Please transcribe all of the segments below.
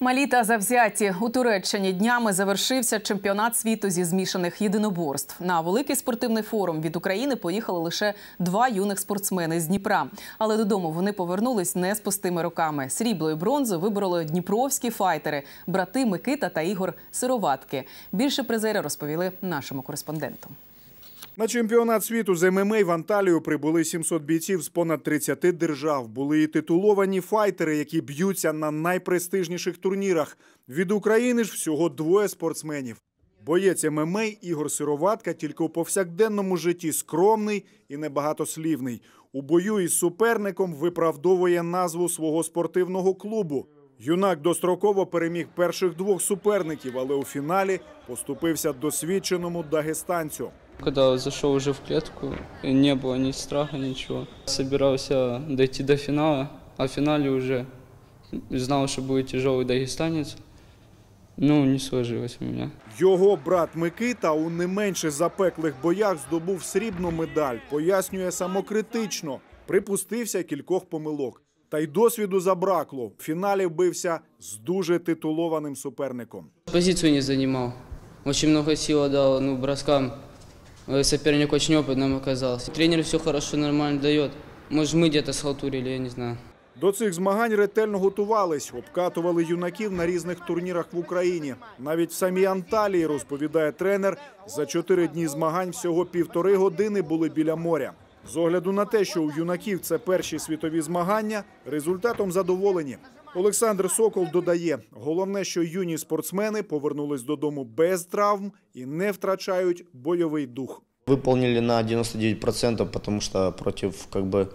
Малі та завзяті у Туреччині днями завершився чемпіонат світу зі змішаних єдиноборств. На великий спортивний форум від України поїхали лише два юних спортсмени з Дніпра. Але додому вони повернулись не з пустими руками. Срібло і бронзу вибороли дніпровські файтери, брати Микита та Ігор Сироватки. Більше призери розповіли нашому кореспонденту. На чемпіонат світу з ММА в Анталію прибули 700 бійців з понад 30 держав. Були і титуловані файтери, які б'ються на найпрестижніших турнірах. Від України ж всього двоє спортсменів. Боєць ММА Ігор Сироватка тільки у повсякденному житті скромний і небагатослівний. У бою із суперником виправдовує назву свого спортивного клубу. Юнак достроково переміг перших двох суперників, але у фіналі поступився досвідченому дагестанцю. Когда зашел уже в клетку, не было ни страха, ничего. Собирался дойти до финала, а в финале уже знал, что будет тяжелый дагестанец. Ну, не сложилось у мене. Його брат Микита у не менше запеклих боях здобув срібну медаль. Пояснює самокритично, припустився кількох помилок. Та й досвіду забракло. В фіналі вбився з дуже титулованим суперником. Позицію не займав. Дуже много сил дав ну, броскам. Соперник очень опытным оказался. Тренер все хорошо, нормально дает. Может, мы где-то схалтурили, я не знаю. До цих змагань ретельно готувались, обкатували юнаків на різних турнірах в Україні. Навіть в самій Анталії, розповідає тренер, за чотири дні змагань всього півтори години були біля моря. З огляду на те, що у юнаків це перші світові змагання, результатом задоволені. Олександр Сокол додає, головне, що юні спортсмени повернулись додому без травм і не втрачають бойовий дух. Виповнили на 99%, тому що проти, як би.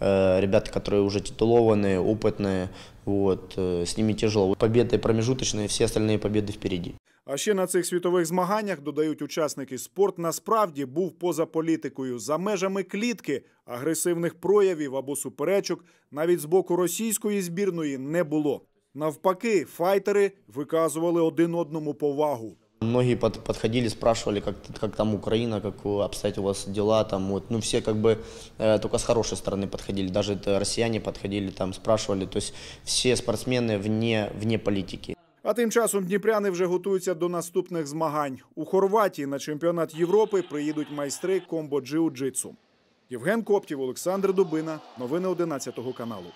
Э, ребята, которые уже титулованные, опытные, вот, э, с ними тяжело. Победы промежуточные, все остальные победы впереди. А ще на цих світових змаганнях додають учасники спорт насправді був поза політикою за межами клітки агресивних проявів або суперечок навіть з боку російської збірної не було. Навпаки, файтери виказували один одному повагу. Многие под, подходили, спрашивали, как, как там Украина, как обстоят у вас дела, там вот, ну все как бы э, только с хорошей стороны подходили, даже это россияне подходили, там спрашивали, то есть все спортсмены вне, вне политики. А тим часом дніпряни вже готуються до наступних змагань. У Хорватії на чемпіонат Європи приїдуть майстри комбо джиу-джитсу. Євген Коптів, Олександр Дубина, новини 11 каналу.